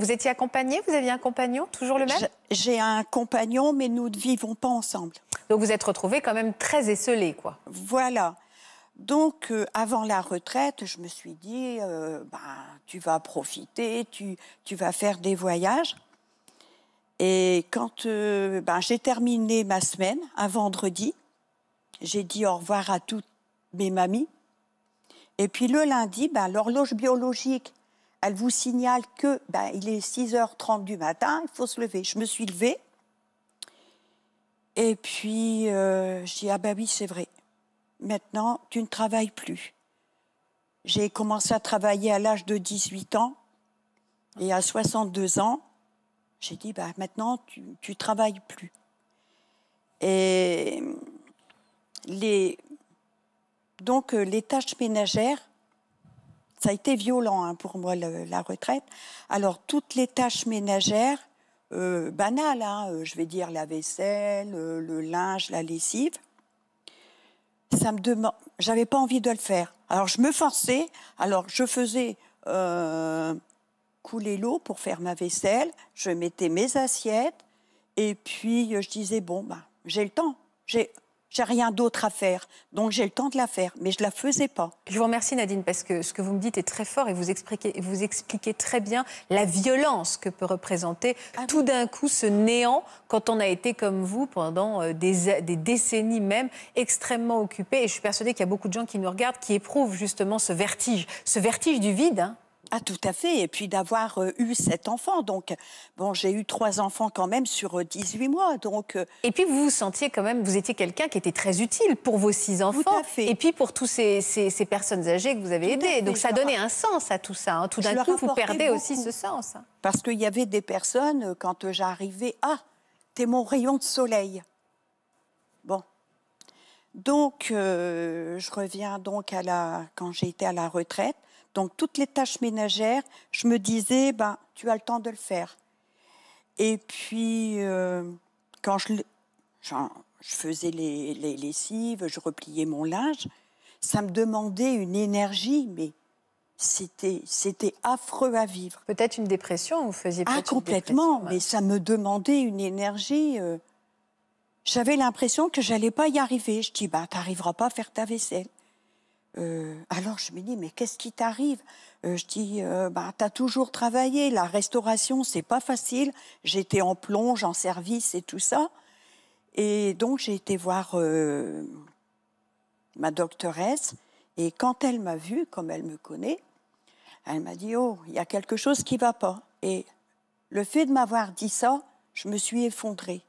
Vous étiez accompagnée Vous aviez un compagnon Toujours le même J'ai un compagnon, mais nous ne vivons pas ensemble. Donc vous êtes retrouvée quand même très esselée, quoi. Voilà. Donc, euh, avant la retraite, je me suis dit, euh, ben, tu vas profiter, tu, tu, vas faire des voyages. Et quand euh, ben, j'ai terminé ma semaine, un vendredi, j'ai dit au revoir à toutes mes mamies. Et puis le lundi, ben, l'horloge biologique elle vous signale que ben, il est 6h30 du matin, il faut se lever. Je me suis levée. Et puis, euh, je dis, ah ben oui, c'est vrai. Maintenant, tu ne travailles plus. J'ai commencé à travailler à l'âge de 18 ans. Et à 62 ans, j'ai dit, bah, maintenant, tu ne travailles plus. Et les, donc, euh, les tâches ménagères, ça a été violent hein, pour moi la retraite. Alors toutes les tâches ménagères euh, banales, hein, euh, je vais dire la vaisselle, euh, le, linge, la lessive, ça me demande, j'avais pas envie de le faire. Alors je me forçais, alors je faisais couler l'eau pour faire ma vaisselle, je mettais mes assiettes et puis je disais bon bah j'ai le temps, j'ai j'ai rien d'autre à faire. Donc j'ai le temps de la faire, mais je ne la faisais pas. Je vous remercie Nadine parce que ce que vous me dites est très fort et vous expliquez, très bien la violence que peut représenter ah tout d'un coup ce néant quand on a été comme vous pendant euh, des, décennies même extrêmement occupé. Et je suis persuadée qu'il y a beaucoup de gens qui nous regardent qui éprouvent justement ce vertige, ce vertige du vide. Hein. Ah, tout à fait. Et puis d'avoir euh, eu sept enfants. Donc, bon, j'ai eu trois enfants quand même sur 18 euh, mois. Donc, euh, Et puis, vous vous sentiez quand même, vous étiez quelqu'un qui était très utile pour vos six enfants. Tout à fait. Et puis pour tous ces, ces, personnes âgées que vous avez aidées. donc, ça donnait un sens à tout ça. Hein. Tout d'un coup, vous perdez aussi ce sens. Parce qu'il y avait des personnes, quand j'arrivais, ah, t'es mon rayon de soleil. Bon. Donc, je reviens donc à la. quand été à la retraite donc toutes les tâches ménagères, je me disais, ben, tu as le temps de le faire. Et puis, euh, quand je, faisais les, lessives, je repliais mon linge, ça me demandait une énergie, mais c'était c'était affreux à vivre. Peut-être une dépression, vous faisiez ah complètement, mais ça me demandait une énergie. Euh. j'avais l'impression que j'allais pas y arriver. Je dis ben, tu n'arriveras pas à faire ta vaisselle. Euh, alors je me dis mais qu'est-ce qui t'arrive euh, Je dis euh, bah t'as toujours travaillé, la restauration c'est pas facile. J'étais en plonge, en service et tout ça. Et donc j'ai été voir euh, ma doctoresse et quand elle m'a vue, comme elle me connaît, elle m'a dit oh il y a quelque chose qui va pas. Et le fait de m'avoir dit ça, je me suis effondrée.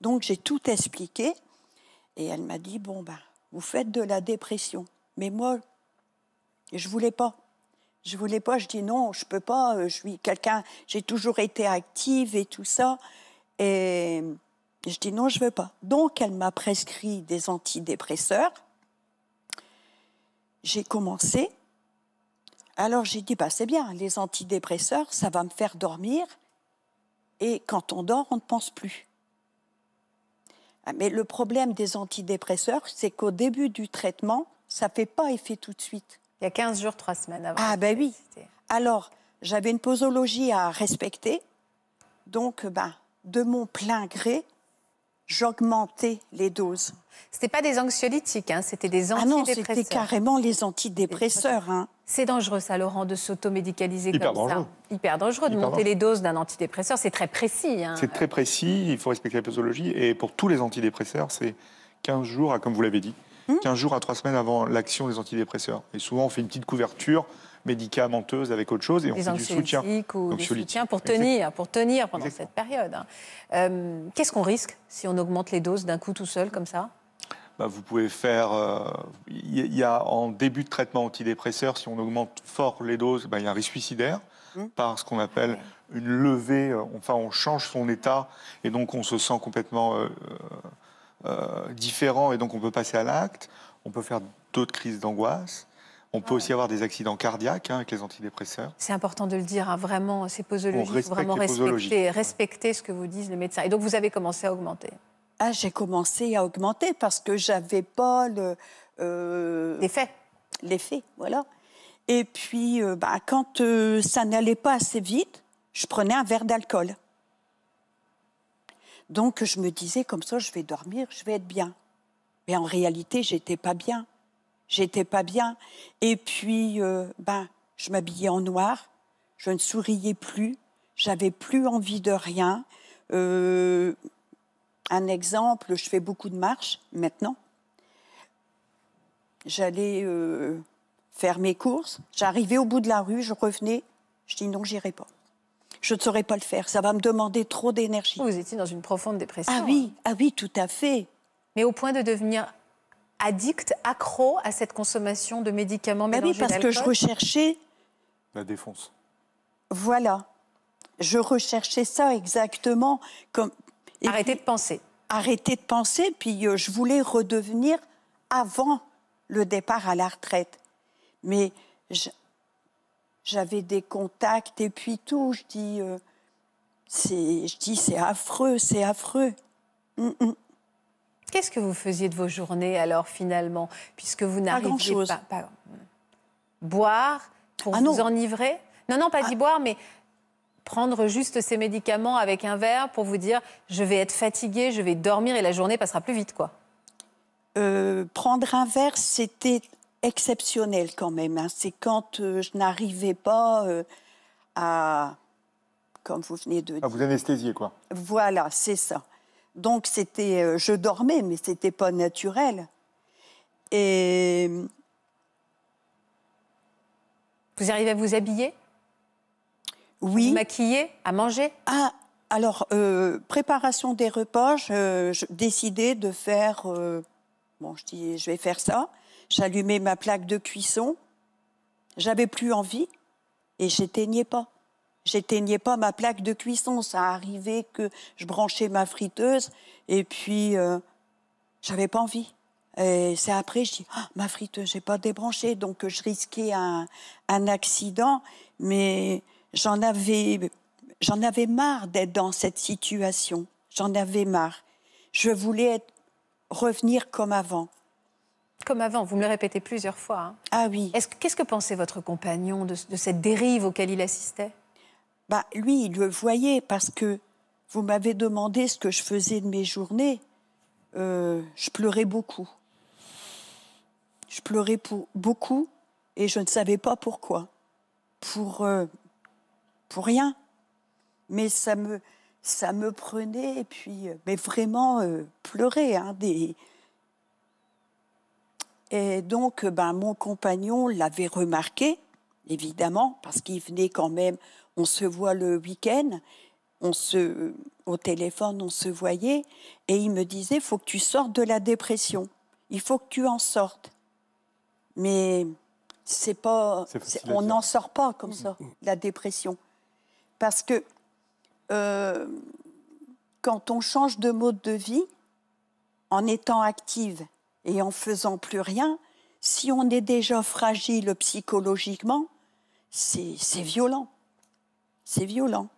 Donc j'ai tout expliqué et elle m'a dit bon bah vous faites de la dépression. Mais moi, je voulais pas. Je voulais pas. Je dis non, je peux pas. Euh, je suis quelqu'un. J'ai toujours été active et tout ça. Et je dis non, je veux pas. Donc elle m'a prescrit des antidépresseurs. J'ai commencé. Alors j'ai dit bah c'est bien, les antidépresseurs, ça va me faire dormir. Et quand on dort, on ne pense plus. Ah, mais le problème des antidépresseurs, c'est qu'au début du traitement, ça fait pas effet tout de suite. Il y a 15 jours, 3 semaines avant. Ah ben oui. Alors, j'avais une posologie à respecter. Donc, ben, de mon plein gré, j'augmentais les doses. Ce n'était pas des anxiolytiques, hein, c'était des antidépresseurs. Ah non, c'était carrément les antidépresseurs. Hein. C'est dangereux, ça, Laurent, de s'automédicaliser comme ça. Hyper dangereux de monter les doses d'un antidépresseur. C'est très précis. Hein. C'est très précis. Il faut respecter la posologie. Et pour tous les antidépresseurs, c'est 15 jours, comme vous l'avez dit. 15 hum. jours à 3 semaines avant l'action des antidépresseurs. Et souvent, on fait une petite couverture médicamenteuse avec autre chose et on des fait du soutien. Ou des soutiens pour tenir, pour tenir pendant cette période. Hein. Euh, qu'est-ce qu'on risque si on augmente les doses d'un coup tout seul comme ça bah, vous pouvez faire. Il euh, y, a en début de traitement antidépresseur, si on augmente fort les doses, bah, il y a un risque suicidaire hum. par ce qu'on appelle une levée. Euh, enfin, on change son état et donc on se sent complètement euh, différents et donc on peut passer à l'acte. On peut faire d'autres crises d'angoisse. On peut ah aussi avoir des accidents cardiaques hein, avec les antidépresseurs. C'est important de le dire, hein, vraiment, c'est posologique, il vraiment respecter, respecter ce que vous disent les médecins. Et donc, vous avez commencé à augmenter ah, J'ai commencé à augmenter parce que j'avais pas le... Euh, les faits. voilà. Et puis, euh, bah, quand ça n'allait pas assez vite, je prenais un verre d'alcool. Donc je me disais comme ça, je vais dormir, je vais être bien. Mais en réalité, j'étais pas bien. J'étais pas bien. Et puis, euh, ben, je m'habillais en noir, je ne souriais plus, j'avais plus envie de rien. Euh, un exemple, je fais beaucoup de marches maintenant. J'allais euh, faire mes courses, j'arrivais au bout de la rue, je revenais, je dis non, j'irai pas je ne saurais pas le faire. Ça va me demander trop d'énergie. Vous étiez dans une profonde dépression. Ah hein. oui, ah oui, tout à fait. Mais au point de devenir addict, accro à cette consommation de médicaments mélangés ah oui, parce que je recherchais... La défonce. Voilà. Je recherchais ça exactement comme... arrêter de penser. Arrêter de penser, puis euh, je voulais redevenir avant le départ à la retraite. Mais j'avais des contacts et puis tout. Je dis, euh, c'est, je dis, c'est affreux, c'est affreux. Mm, mm. Qu'est-ce que vous faisiez de vos journées alors finalement, puisque vous n'arriviez pas, pas, boire pour ah, vous enivrer Non, non, pas d'y ah. boire, mais prendre juste ces médicaments avec un verre pour vous dire, je vais être fatiguée, je vais dormir et la journée passera plus vite, quoi. Euh, prendre un verre, c'était exceptionnel quand même. Hein. C'est quand euh, je n'arrivais pas euh, à, comme vous venez de À ah, vous anesthésier, quoi. Voilà, c'est ça. Donc c'était, euh, je dormais, mais c'était pas naturel. Et vous arrivez à vous habiller Oui. Vous maquiller, à manger ah, alors préparation des repas, je, je décidais de faire. bon, je dis, je vais faire ça j'allumais ma plaque de cuisson, j'avais plus envie et j'éteignais pas. J'éteignais pas ma plaque de cuisson. Ça arrivait que je branchais ma friteuse et puis euh, j'avais pas envie. Et c'est après, je dis, ah, ma friteuse, j'ai pas débranché, donc je risquais un, accident, mais j'en avais, j'en avais marre d'être dans cette situation. J'en avais marre. Je voulais revenir comme avant comme avant, vous me le répétez plusieurs fois. Hein. Ah oui. Qu'est-ce que pensait votre compagnon de, cette dérive auquel il assistait bah, Lui, il le voyait parce que vous m'avez demandé ce que je faisais de mes journées. Euh, je pleurais beaucoup. Je pleurais pour, beaucoup et je ne savais pas pourquoi. Pour, euh, pour rien. Mais ça me, ça me prenait, et puis, euh, mais vraiment pleurer, hein, des, et donc, euh, ben, mon compagnon l'avait remarqué, évidemment, parce qu'il venait quand même, on se voit le week-end, on se, euh, au téléphone, on se voyait, et il me disait, il faut que tu sortes de la dépression, il faut que tu en sortes. Mais c'est pas, on n'en sort pas comme mm, ça, mm. la dépression. Parce que euh, quand on change de mode de vie, en étant active, et en faisant plus rien, si on est déjà fragile psychologiquement, c'est violent. C'est violent.